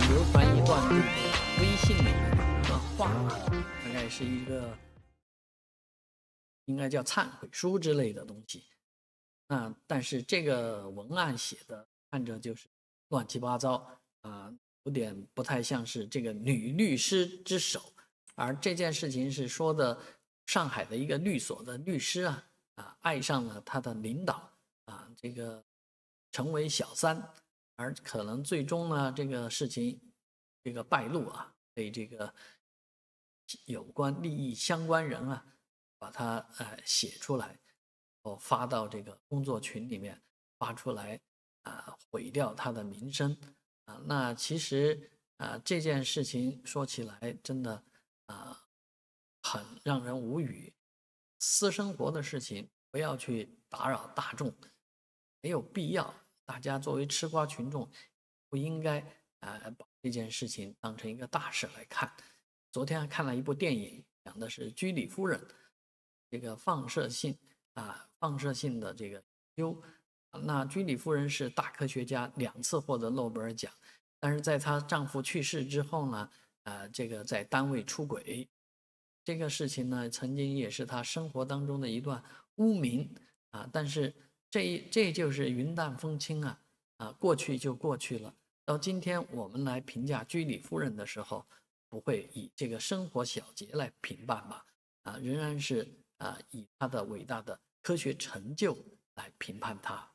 流传一段微信里一段话，大概是一个应该叫忏悔书之类的东西。那但是这个文案写的看着就是乱七八糟啊，有点不太像是这个女律师之手。而这件事情是说的上海的一个律所的律师啊啊，爱上了他的领导啊，这个成为小三。而可能最终呢，这个事情这个败露啊，被这个有关利益相关人啊，把他呃写出来，哦发到这个工作群里面发出来啊，毁掉他的名声啊。那其实啊，这件事情说起来真的啊，很让人无语。私生活的事情不要去打扰大众，没有必要。大家作为吃瓜群众，不应该啊把这件事情当成一个大事来看。昨天还看了一部电影，讲的是居里夫人，这个放射性啊放射性的这个铀。那居里夫人是大科学家，两次获得诺贝尔奖，但是在她丈夫去世之后呢，呃这个在单位出轨，这个事情呢曾经也是她生活当中的一段污名啊，但是。这这就是云淡风轻啊啊，过去就过去了。到今天我们来评价居里夫人的时候，不会以这个生活小节来评判吧？啊，仍然是啊，以她的伟大的科学成就来评判她。